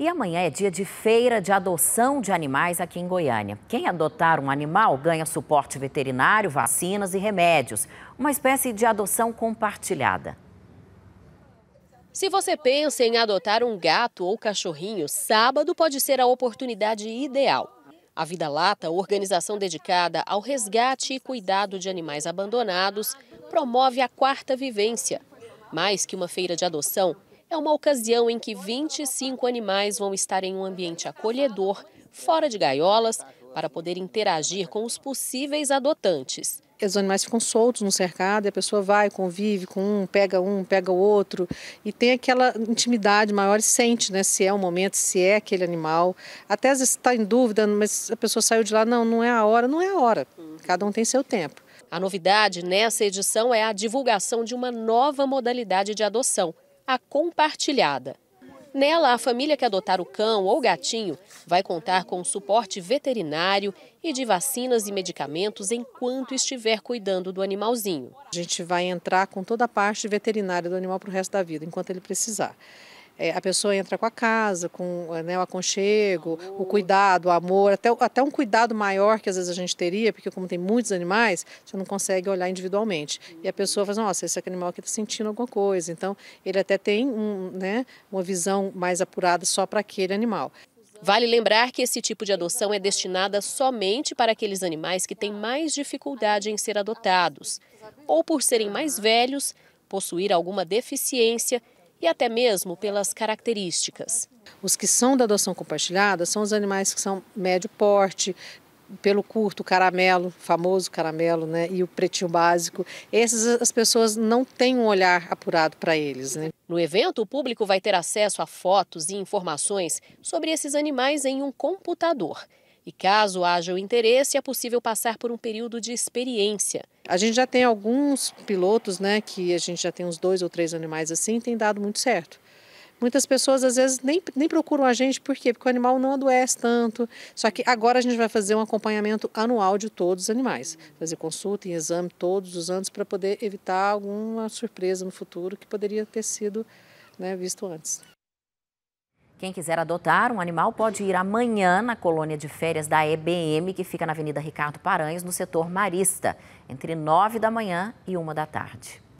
E amanhã é dia de feira de adoção de animais aqui em Goiânia. Quem adotar um animal ganha suporte veterinário, vacinas e remédios. Uma espécie de adoção compartilhada. Se você pensa em adotar um gato ou cachorrinho, sábado pode ser a oportunidade ideal. A Vida Lata, organização dedicada ao resgate e cuidado de animais abandonados, promove a quarta vivência. Mais que uma feira de adoção, é uma ocasião em que 25 animais vão estar em um ambiente acolhedor, fora de gaiolas, para poder interagir com os possíveis adotantes os animais ficam soltos no cercado, e a pessoa vai, convive com um, pega um, pega o outro, e tem aquela intimidade maior e sente, né, se é o momento, se é aquele animal. Até às vezes está em dúvida, mas a pessoa saiu de lá, não, não é a hora, não é a hora. Cada um tem seu tempo. A novidade nessa edição é a divulgação de uma nova modalidade de adoção, a compartilhada. Nela, a família que adotar o cão ou gatinho vai contar com suporte veterinário e de vacinas e medicamentos enquanto estiver cuidando do animalzinho. A gente vai entrar com toda a parte veterinária do animal para o resto da vida, enquanto ele precisar é, a pessoa entra com a casa, com eh, né, o aconchego, amor. o cuidado, o amor, até, até um cuidado maior que às vezes a gente teria, porque como tem muitos animais, você não consegue olhar individualmente. E a pessoa fala, assim, nossa, esse animal aqui está sentindo alguma coisa. Então, ele até tem um, né, uma visão mais apurada só para aquele animal. Vale lembrar que esse tipo de adoção é destinada somente para aqueles animais que têm mais dificuldade em ser adotados, ou por serem mais velhos, possuir alguma deficiência e até mesmo pelas características. Os que são da adoção compartilhada são os animais que são médio porte, pelo curto caramelo, famoso caramelo, né, e o pretinho básico. Essas as pessoas não têm um olhar apurado para eles, né? No evento, o público vai ter acesso a fotos e informações sobre esses animais em um computador. E caso haja o interesse, é possível passar por um período de experiência. A gente já tem alguns pilotos, né, que a gente já tem uns dois ou três animais assim, tem dado muito certo. Muitas pessoas às vezes nem, nem procuram a gente, por quê? Porque o animal não adoece tanto. Só que agora a gente vai fazer um acompanhamento anual de todos os animais. Fazer consulta e exame todos os anos para poder evitar alguma surpresa no futuro que poderia ter sido né, visto antes. Quem quiser adotar um animal pode ir amanhã na colônia de férias da EBM, que fica na Avenida Ricardo Paranhos, no setor Marista, entre 9 da manhã e 1 da tarde.